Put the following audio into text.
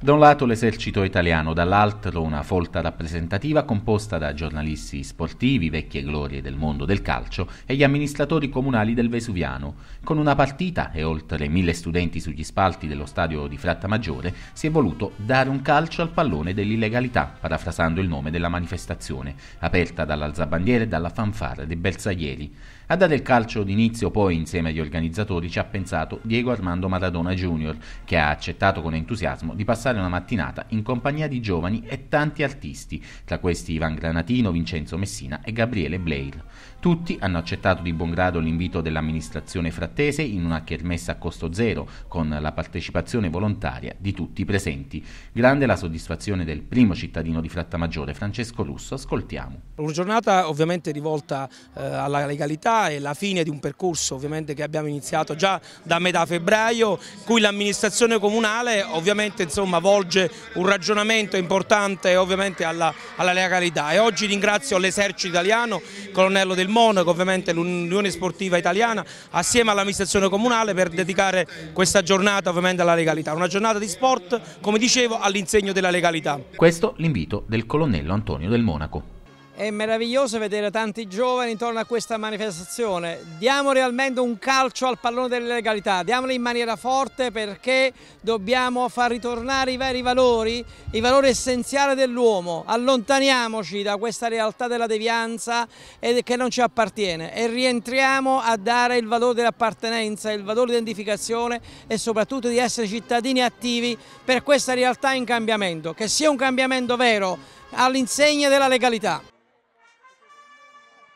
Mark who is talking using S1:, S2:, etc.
S1: Da un lato l'esercito italiano, dall'altro una folta rappresentativa composta da giornalisti sportivi, vecchie glorie del mondo del calcio e gli amministratori comunali del Vesuviano. Con una partita e oltre mille studenti sugli spalti dello stadio di Frattamaggiore si è voluto dare un calcio al pallone dell'illegalità, parafrasando il nome della manifestazione, aperta dall'alzabandiere e dalla fanfara dei bersaglieri. A dare il calcio d'inizio poi insieme agli organizzatori ci ha pensato Diego Armando Maradona Jr., che ha accettato con entusiasmo di passare una mattinata in compagnia di giovani e tanti artisti, tra questi Ivan Granatino, Vincenzo Messina e Gabriele Blair. Tutti hanno accettato di buon grado l'invito dell'amministrazione frattese in una kermessa a costo zero, con la partecipazione volontaria di tutti i presenti. Grande la soddisfazione del primo cittadino di Frattamaggiore, Francesco Russo. Ascoltiamo.
S2: Una giornata ovviamente rivolta eh, alla legalità, realtà è la fine di un percorso ovviamente che abbiamo iniziato già da metà febbraio, cui l'amministrazione comunale ovviamente insomma, volge un ragionamento importante ovviamente alla, alla legalità e oggi ringrazio l'esercito italiano, il colonnello del Monaco, ovviamente l'Unione Sportiva Italiana, assieme all'amministrazione comunale per dedicare questa giornata ovviamente alla legalità, una giornata di sport come dicevo all'insegno della legalità.
S1: Questo l'invito del colonnello Antonio del Monaco.
S3: È meraviglioso vedere tanti giovani intorno a questa manifestazione. Diamo realmente un calcio al pallone della legalità, diamolo in maniera forte perché dobbiamo far ritornare i veri valori, i valori essenziali dell'uomo. Allontaniamoci da questa realtà della devianza che non ci appartiene e rientriamo a dare il valore dell'appartenenza, il valore di identificazione e soprattutto di essere cittadini attivi per questa realtà in cambiamento, che sia un cambiamento vero all'insegna della legalità.